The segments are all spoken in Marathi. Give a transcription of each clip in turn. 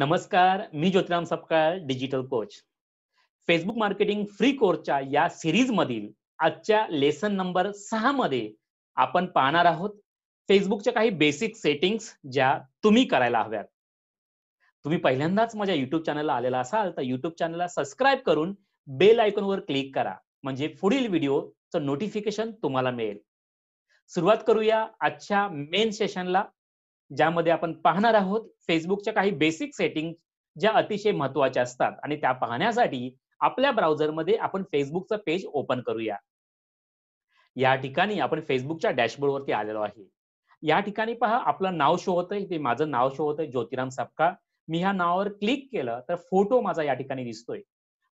नमस्कार मी Jyotiram Sapkal digital coach Facebook marketing free कोर्सच्या या सिरीज मधील आजच्या लेसन नंबर सहा मध्ये आपण पाहणार आहोत फेसबुकच्या काही बेसिक सेटिंग्स ज्या तुम्ही करायला हव्यात तुम्ही पहिल्यांदाच माझ्या युट्यूब चॅनलला आलेला असाल तर युट्यूब चॅनलला सबस्क्राईब करून बेल आयकॉनवर क्लिक करा म्हणजे पुढील व्हिडिओचं नोटिफिकेशन तुम्हाला मिळेल सुरुवात करूया आजच्या मेन सेशनला ज्यामध्ये आपण पाहणार आहोत फेसबुकच्या काही बेसिक सेटिंग ज्या अतिशय महत्वाच्या असतात आणि त्या पाहण्यासाठी आपल्या मध्ये आपण फेसबुकचं पेज ओपन करूया या ठिकाणी आपण फेसबुकच्या डॅशबोर्डवरती आलेलो आहे या ठिकाणी पहा आपलं नाव शो होतंय ते माझं नाव शो होतं ज्योतिराम सापका मी ह्या नावावर क्लिक केलं तर फोटो माझा या ठिकाणी दिसतोय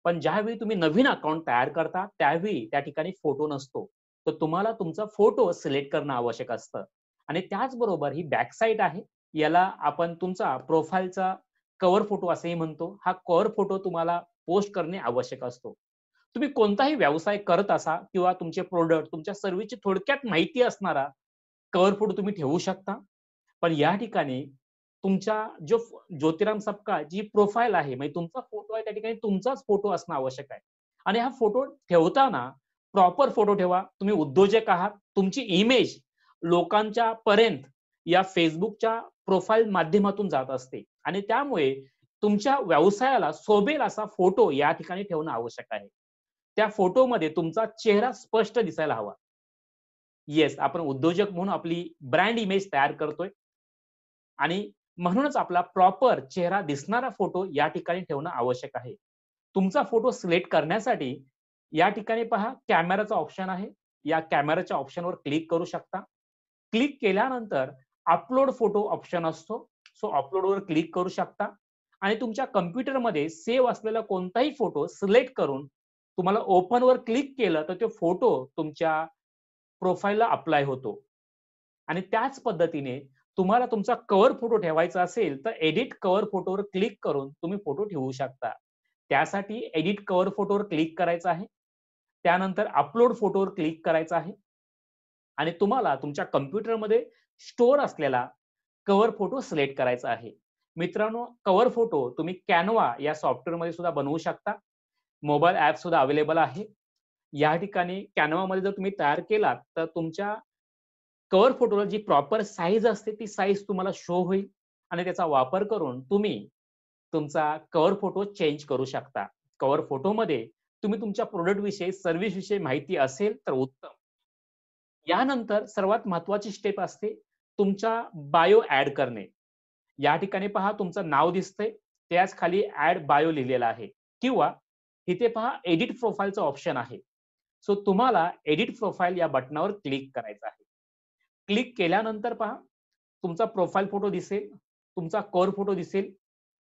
पण ज्यावेळी तुम्ही नवीन अकाउंट तयार करता त्यावेळी त्या ठिकाणी फोटो नसतो तर तुम्हाला तुमचा फोटो सिलेक्ट करणं आवश्यक असतं आणि त्याचबरोबर ही बॅकसाईट आहे याला आपण तुमचा प्रोफाईलचा कव्हर फोटो असंही म्हणतो हा कव्हर फोटो तुम्हाला पोस्ट करणे आवश्यक असतो तुम्ही कोणताही व्यवसाय करत असा किंवा तुमचे प्रोडक्ट तुमच्या सर्व्हिसची थोडक्यात माहिती असणारा कव्हर फोटो तुम्ही ठेवू शकता पण या ठिकाणी तुमच्या जो ज्योतिराम सपका जी प्रोफाईल आहे म्हणजे तुमचा फोटो आहे त्या ठिकाणी तुमचाच फोटो असणं आवश्यक आहे आणि हा फोटो ठेवताना प्रॉपर फोटो ठेवा तुम्ही उद्योजक आहात तुमची इमेज लोकांच्या पर्यंत या फेसबुकच्या प्रोफाईल माध्यमातून जात असते आणि त्यामुळे तुमच्या व्यवसायाला सोबेल असा फोटो या ठिकाणी ठेवणं आवश्यक आहे त्या फोटोमध्ये तुमचा चेहरा स्पष्ट दिसायला हवा येस आपण उद्योजक म्हणून आपली ब्रँड इमेज तयार करतोय आणि म्हणूनच आपला प्रॉपर चेहरा दिसणारा फोटो या ठिकाणी ठेवणं आवश्यक आहे तुमचा फोटो सिलेक्ट करण्यासाठी या ठिकाणी पहा कॅमेराचा ऑप्शन आहे या कॅमेराच्या ऑप्शनवर क्लिक करू शकता क्लिक केल्यानंतर अपलोड फोटो ऑप्शन असतो सो अपलोडवर क्लिक करू शकता आणि तुमच्या कम्प्युटरमध्ये सेव्ह असलेला कोणताही फोटो सिलेक्ट करून तुम्हाला ओपनवर क्लिक केलं तर तो फोटो तुमच्या प्रोफाईलला अप्लाय होतो आणि त्याच पद्धतीने तुम्हाला तुमचा कव्हर फोटो ठेवायचा असेल तर एडिट कव्हर फोटोवर क्लिक करून तुम्ही फोटो ठेवू शकता त्यासाठी एडिट कव्हर फोटोवर क्लिक करायचं आहे त्यानंतर अपलोड फोटोवर क्लिक करायचं आहे आणि तुम्हाला तुमच्या कम्प्युटरमध्ये स्टोअर असलेला कव्हर फोटो सिलेक्ट करायचा आहे मित्रांनो कव्हर फोटो तुम्ही कॅनवा या सॉफ्टवेअरमध्ये सुद्धा बनवू शकता मोबाईल ऍप सुद्धा अवेलेबल आहे या ठिकाणी कॅनवामध्ये जर तुम्ही तयार केलात तर तुमच्या कव्हर फोटोला जी प्रॉपर साईज असते ती साईज तुम्हाला शो होईल आणि त्याचा वापर करून तुम्ही तुमचा कव्हर फोटो चेंज करू शकता कव्हर फोटोमध्ये तुम्ही तुमच्या प्रोडक्ट विषयी सर्व्हिस विषयी माहिती असेल तर उत्तम यानंतर सर्वात महत्वाची स्टेप असते तुमच्या बायो ऍड करणे या ठिकाणी पहा तुमचं नाव दिसतंय त्याच खाली ऍड बायो लिहिलेला आहे किंवा इथे पहा एडिट प्रोफाईलचं ऑप्शन आहे सो तुम्हाला एडिट प्रोफाईल या बटनावर क्लिक करायचं आहे क्लिक केल्यानंतर पहा तुमचा प्रोफाईल फोटो दिसेल तुमचा कोर फोटो दिसेल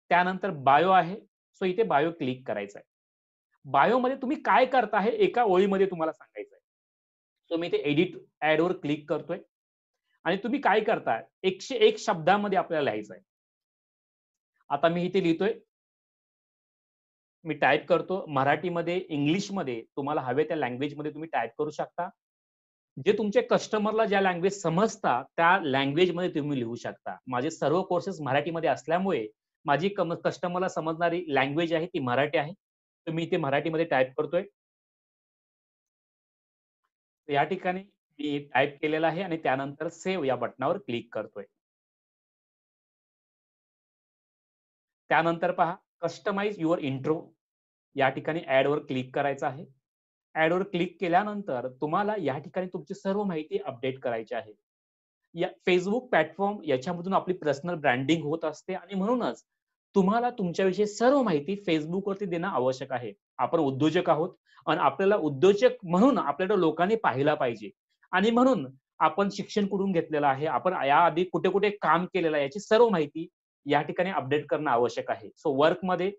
त्यानंतर बायो आहे सो इथे बायो क्लिक करायचा आहे बायोमध्ये तुम्ही काय करता आहे एका ओळीमध्ये तुम्हाला सांगायचं सो मी ते एडिट वर क्लिक करतोय आणि तुम्ही काय करताय एकशे एक शब्दामध्ये आपल्याला लिहायचं आहे आता मी इथे लिहितोय मी टाईप करतो मराठीमध्ये इंग्लिशमध्ये तुम्हाला हवे त्या लँग्वेजमध्ये तुम्ही टाईप करू शकता जे तुमचे कस्टमरला ज्या लँग्वेज समजता त्या लँग्वेजमध्ये तुम्ही लिहू शकता माझे सर्व कोर्सेस मराठीमध्ये असल्यामुळे माझी कस्टमरला समजणारी लँग्वेज आहे ती मराठी आहे तर मी इथे मराठीमध्ये टाईप करतोय या ठिकाणी मी टाईप केलेला आहे आणि त्यानंतर सेव्ह या बटनावर क्लिक करतोय त्यानंतर पहा कस्टमाइज युअर इंट्रो या ठिकाणी वर क्लिक करायचं आहे वर क्लिक केल्यानंतर तुम्हाला या ठिकाणी तुमची सर्व माहिती अपडेट करायची आहे या फेसबुक प्लॅटफॉर्म याच्यामधून आपली पर्सनल ब्रँडिंग होत असते आणि म्हणूनच तुम्हाला तुमच्याविषयी सर्व माहिती फेसबुकवरती देणं आवश्यक आहे आपण उद्योजक आहोत आणि आपल्याला उद्योजक म्हणून आपल्याला लोकांनी पाहिला पाहिजे आणि म्हणून आपण शिक्षण कुठून घेतलेलं आहे आपण याआधी कुठे कुठे काम केलेलं आहे याची सर्व माहिती या ठिकाणी अपडेट करणं आवश्यक आहे सो वर्कमध्ये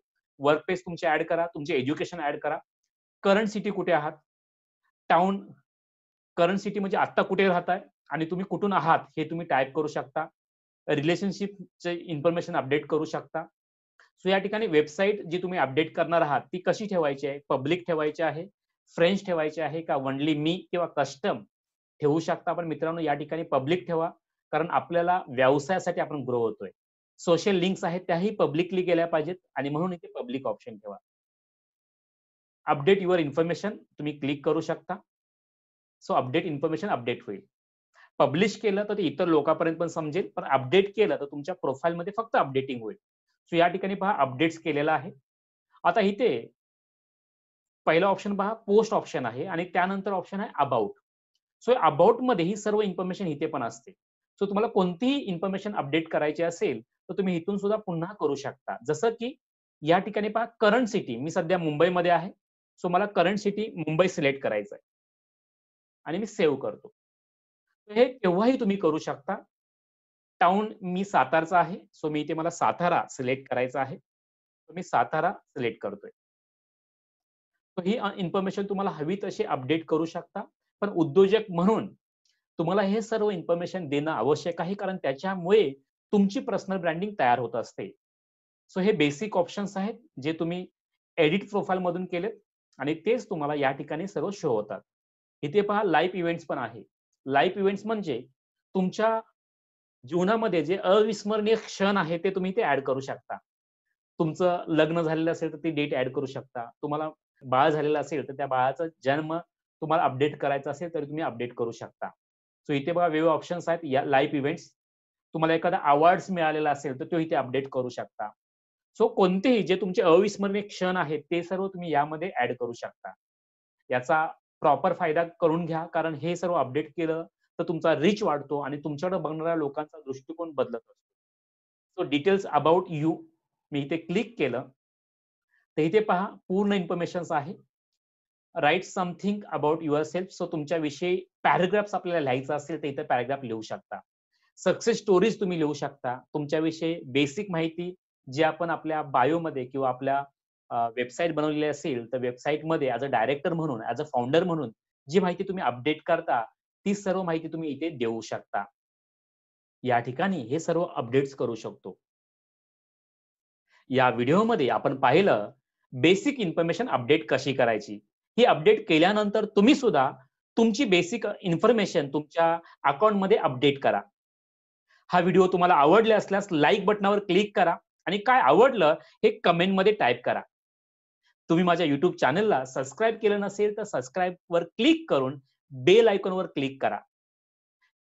वर्क प्लेस तुमचे ऍड करा तुमचे एज्युकेशन ऍड करा करंट सिटी कुठे आहात टाउन करंट सिटी म्हणजे आत्ता कुठे राहताय आणि तुम्ही कुठून आहात हे तुम्ही टाईप करू शकता रिलेशनशिपचे इन्फॉर्मेशन अपडेट करू शकता सो या ठिकाणी वेबसाईट जी तुम्ही अपडेट करणार आहात ती कशी ठेवायची आहे पब्लिक ठेवायची आहे फ्रेंच ठेवायची आहे का वनली मी किंवा कस्टम ठेवू शकता पण मित्रांनो या ठिकाणी पब्लिक ठेवा कारण आपल्याला व्यवसायासाठी आपण ग्रो होतोय सोशल लिंक्स आहेत त्याही पब्लिकली गेल्या पाहिजेत आणि म्हणून इथे पब्लिक ऑप्शन ठेवा अपडेट युअर इन्फॉर्मेशन तुम्ही क्लिक करू शकता सो अपडेट इन्फॉर्मेशन अपडेट होईल पब्लिश केलं तर ते इतर लोकांपर्यंत पण समजेल पण अपडेट केलं तर तुमच्या प्रोफाईलमध्ये फक्त अपडेटिंग होईल सो या ठिकाणी पहा अपडेट्स केलेला आहे आता इथे पहिला ऑप्शन पहा पोस्ट ऑप्शन आहे आणि त्यानंतर ऑप्शन आहे अबाउट सो अबाउट मध्ये ही सर्व इन्फॉर्मेशन इथे पण असते सो तुम्हाला कोणतीही इन्फॉर्मेशन अपडेट करायची असेल तर तुम्ही इथून सुद्धा पुन्हा करू शकता जसं की या ठिकाणी पहा करंट सिटी मी सध्या मुंबईमध्ये आहे सो मला करंट सिटी मुंबई सिलेक्ट करायचं आहे आणि मी सेव्ह करतो हे केव्हाही तुम्ही करू शकता टाउन मी सातारचा आहे सो मी इथे मला सातारा सिलेक्ट करायचा आहे मी सातारा सिलेक्ट करतोय ही इन्फॉर्मेशन तुम्हाला हवी तशी अपडेट करू शकता पण उद्योजक म्हणून तुम्हाला हे सर्व इन्फॉर्मेशन देणं आवश्यक आहे कारण त्याच्यामुळे तुमची पर्सनल ब्रँडिंग तयार होत असते सो हे बेसिक ऑप्शन्स आहेत जे तुम्ही एडिट प्रोफाईल मधून केलेत आणि तेच तुम्हाला या ठिकाणी सर्व शो होतात इथे पहा लाईव्ह इव्हेंट्स पण आहे लाईव्ह इव्हेंट्स म्हणजे तुमच्या जीवनामध्ये जे अविस्मरणीय क्षण आहे ते तुम्ही ते ऍड करू शकता तुमचं लग्न झालेलं असेल तर ती डेट ऍड करू शकता तुम्हाला बाळ झालेलं असेल तर त्या बाळाचा जन्म तुम्हाला अपडेट करायचा असेल तर तुम्ही अपडेट करू शकता सो इथे बघा वेगवेगळे ऑप्शन्स आहेत या लाईफ इव्हेंट्स तुम्हाला एखादा अवॉर्ड्स मिळालेला असेल तर तो इथे अपडेट करू शकता सो कोणतेही जे तुमचे अविस्मरणीय क्षण आहेत ते सर्व तुम्ही यामध्ये ऍड करू शकता याचा प्रॉपर फायदा करून घ्या कारण हे सर्व अपडेट केलं तर तुमचा रिच वाढतो आणि तुमच्याकडे बघणाऱ्या लोकांचा दृष्टिकोन बदलत असतो सो डिटेल्स अबाउट यू मी इथे क्लिक केलं तर इथे पहा पूर्ण इन्फॉर्मेशन आहे write something about yourself so तुमच्याविषयी पॅराग्राफ्स आपल्याला लिहायचा असेल तर इथे पॅराग्राफ लिहू शकता सक्सेस स्टोरीज तुम्ही लिहू शकता तुमच्याविषयी बेसिक माहिती जी आपण आपल्या बायोमध्ये किंवा आपल्या वेबसाईट बनवलेली असेल तर वेबसाईटमध्ये ऍज अ डायरेक्टर म्हणून ऍज अ फाउंडर म्हणून जी माहिती तुम्ही अपडेट करता ती सर्व माहिती तुम्ही इथे देऊ शकता या ठिकाणी हे सर्व अपडेट्स करू शकतो या व्हिडिओमध्ये आपण पाहिलं बेसिक इन्फॉर्मेशन अपडेट कशी करायची ही अपडेट केल्यानंतर तुम्ही सुद्धा तुमची बेसिक इन्फॉर्मेशन तुमच्या अकाउंटमध्ये अपडेट करा हा व्हिडिओ तुम्हाला आवडला असल्यास लाईक बटनावर क्लिक करा आणि काय आवडलं हे कमेंटमध्ये टाईप करा तुम्ही माझ्या युट्यूब चॅनलला सबस्क्राईब केलं नसेल तर वर क्लिक करून बेल आयकॉनवर क्लिक करा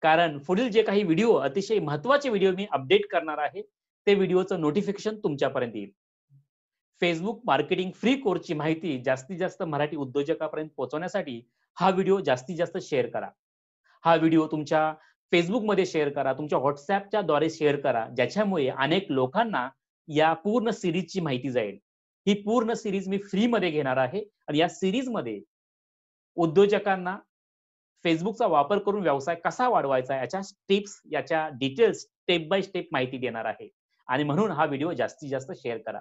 कारण पुढील जे काही व्हिडिओ अतिशय महत्वाचे व्हिडिओ मी अपडेट करणार आहे ते व्हिडिओचं नोटिफिकेशन तुमच्यापर्यंत येईल फेसबुक मार्केटिंग फ्री कोर्सची माहिती जास्तीत जास्त मराठी उद्योजकापर्यंत पोहोचवण्यासाठी हा व्हिडिओ जास्तीत जास्त शेअर करा हा व्हिडिओ तुमच्या फेसबुकमध्ये शेअर करा तुमच्या व्हॉट्सअपच्या द्वारे शेअर करा ज्याच्यामुळे अनेक लोकांना या पूर्ण सिरीजची माहिती जाईल ही पूर्ण सिरीज मी फ्रीमध्ये घेणार आहे आणि या सिरीजमध्ये उद्योजकांना फेसबुकचा वापर करून व्यवसाय कसा वाढवायचा याच्या टिप्स याच्या डिटेल्स स्टेप बाय स्टेप माहिती देणार आहे आणि म्हणून हा व्हिडिओ जास्तीत जास्त शेअर करा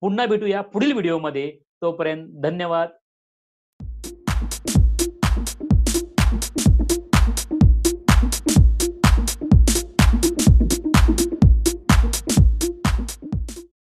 पुन्हा भेटूया पुढील व्हिडिओमध्ये तोपर्यंत धन्यवाद